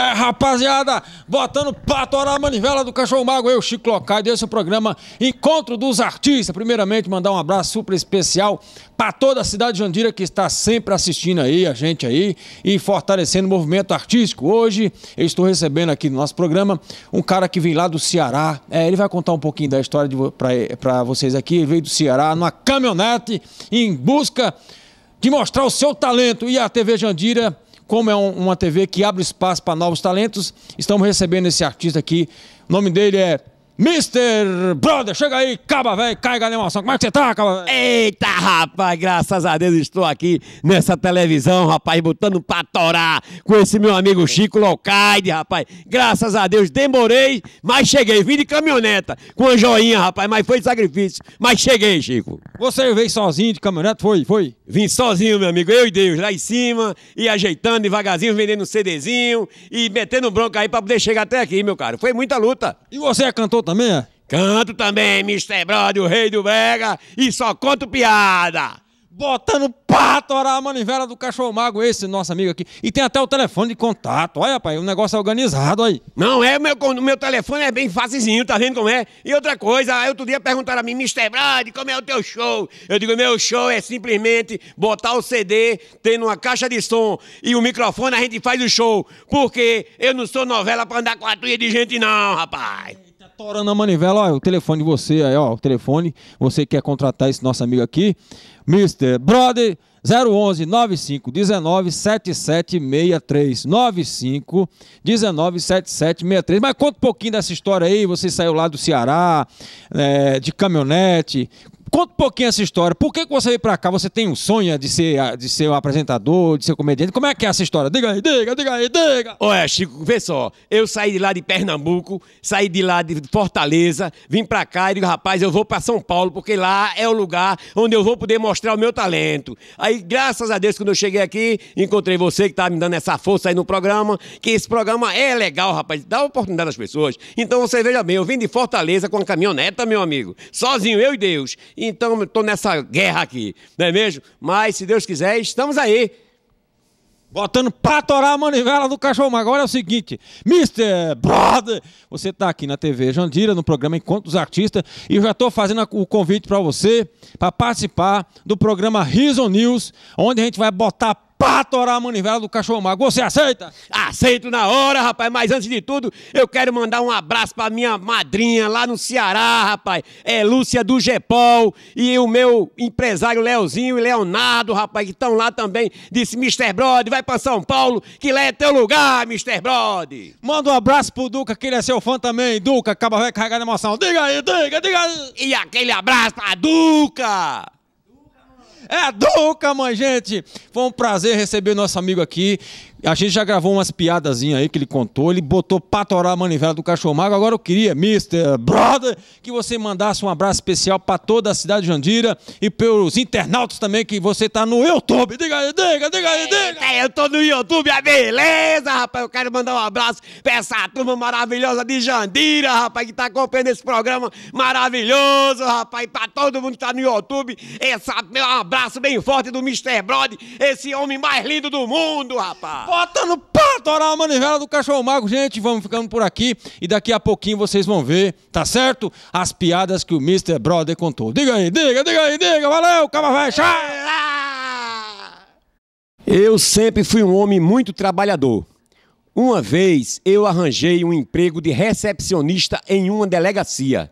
É, rapaziada, botando pato torar a manivela do Cachorro Mago, eu, Chico Locai, desse é o programa Encontro dos Artistas. Primeiramente, mandar um abraço super especial para toda a cidade de Jandira que está sempre assistindo aí, a gente aí, e fortalecendo o movimento artístico. Hoje, eu estou recebendo aqui no nosso programa um cara que vem lá do Ceará. É, ele vai contar um pouquinho da história para vocês aqui. Ele veio do Ceará numa caminhonete em busca de mostrar o seu talento. E a TV Jandira como é uma TV que abre espaço para novos talentos, estamos recebendo esse artista aqui. O nome dele é Mr. Brother, chega aí, caba velho, caiga a emoção. Como é que você tá, caba velho? Eita, rapaz, graças a Deus estou aqui nessa televisão, rapaz, botando pra torar com esse meu amigo Chico Locaide, rapaz. Graças a Deus demorei, mas cheguei. Vim de caminhoneta com a joinha, rapaz, mas foi de sacrifício. Mas cheguei, Chico. Você veio sozinho de caminhoneta? Foi, foi? Vim sozinho, meu amigo, eu e Deus, lá em cima, e ajeitando devagarzinho, vendendo um CDzinho e metendo bronca aí pra poder chegar até aqui, meu caro. Foi muita luta. E você é cantor também é? Canto também, Mr. Brody, o rei do Vega, e só conto piada. Botando pato, orar a manivela do cachorro mago, esse nosso amigo aqui. E tem até o telefone de contato. Olha, rapaz, o negócio é organizado aí. Não, é, o meu, o meu telefone é bem facilzinho, tá vendo como é? E outra coisa, outro dia perguntaram a mim, Mr. Brody, como é o teu show? Eu digo, meu show é simplesmente botar o CD, tendo uma caixa de som e o microfone, a gente faz o show. Porque eu não sou novela pra andar com a tuia de gente, não, rapaz torando a manivela, ó, o telefone de você aí, ó, o telefone, você quer contratar esse nosso amigo aqui, Mr. Brother 011 9519 7763 95 7763. Mas conta um pouquinho dessa história aí, você saiu lá do Ceará, é, de caminhonete, Conta um pouquinho essa história. Por que, que você veio para cá? Você tem um sonho de ser, ah, de ser um apresentador, de ser comediante? Como é que é essa história? Diga aí, diga, diga aí, diga. Olha, é, Chico, vê só. Eu saí de lá de Pernambuco, saí de lá de Fortaleza, vim para cá e digo, rapaz, eu vou para São Paulo, porque lá é o lugar onde eu vou poder mostrar o meu talento. Aí, graças a Deus, quando eu cheguei aqui, encontrei você que tá me dando essa força aí no programa, que esse programa é legal, rapaz, dá oportunidade às pessoas. Então, você veja bem, eu vim de Fortaleza com a caminhoneta, meu amigo, sozinho, eu e Deus. Então, estou nessa guerra aqui, não é mesmo? Mas, se Deus quiser, estamos aí. Botando para atorar a manivela do cachorro. Agora é o seguinte, Mr. Brother, você está aqui na TV Jandira, no programa Encontros Artistas, e eu já estou fazendo o convite para você para participar do programa Reason News, onde a gente vai botar pá, torar a manivela do cachorro mago. Você aceita? Aceito na hora, rapaz. Mas antes de tudo, eu quero mandar um abraço pra minha madrinha lá no Ceará, rapaz. É Lúcia do Gepol e o meu empresário Leozinho e Leonardo, rapaz, que estão lá também. Disse, Mr. Brody, vai pra São Paulo, que lá é teu lugar, Mr. Brody. Manda um abraço pro Duca, que ele é seu fã também. Duca, acaba vai carregar emoção. Diga aí, diga, diga aí. E aquele abraço pra Duca. É a Duca, mãe, gente. Foi um prazer receber nosso amigo aqui. A gente já gravou umas piadazinhas aí que ele contou, ele botou pra a manivela do cachorro mago. Agora eu queria, Mr. Brother, que você mandasse um abraço especial para toda a cidade de Jandira e pelos internautas também, que você tá no YouTube. Diga aí, diga, diga aí, diga. eu tô no YouTube, a é beleza, rapaz. Eu quero mandar um abraço pra essa turma maravilhosa de Jandira, rapaz, que tá acompanhando esse programa maravilhoso, rapaz. Pra todo mundo que tá no YouTube, esse um abraço bem forte do Mr. Brother, esse homem mais lindo do mundo, rapaz botando pá, torar a manivela do cachorro mago. Gente, vamos ficando por aqui e daqui a pouquinho vocês vão ver, tá certo? As piadas que o Mr. Brother contou. Diga aí, diga, diga aí, diga, valeu, cama fecha. Eu sempre fui um homem muito trabalhador. Uma vez eu arranjei um emprego de recepcionista em uma delegacia.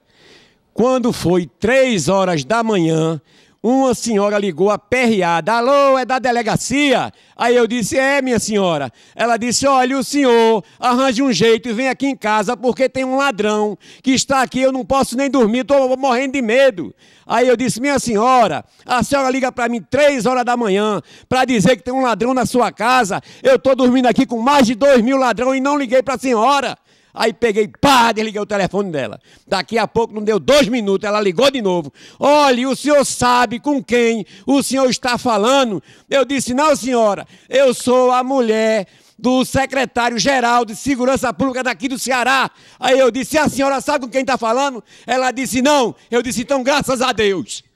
Quando foi três horas da manhã, uma senhora ligou aperreada: Alô, é da delegacia? Aí eu disse: É, minha senhora. Ela disse: Olha, o senhor arranje um jeito e vem aqui em casa porque tem um ladrão que está aqui, eu não posso nem dormir, estou morrendo de medo. Aí eu disse: Minha senhora, a senhora liga para mim três horas da manhã para dizer que tem um ladrão na sua casa. Eu estou dormindo aqui com mais de dois mil ladrões e não liguei para a senhora. Aí peguei, pá, desliguei o telefone dela. Daqui a pouco, não deu dois minutos, ela ligou de novo. Olha, o senhor sabe com quem o senhor está falando? Eu disse, não, senhora, eu sou a mulher do secretário-geral de Segurança Pública daqui do Ceará. Aí eu disse, a senhora sabe com quem está falando? Ela disse, não. Eu disse, então, graças a Deus.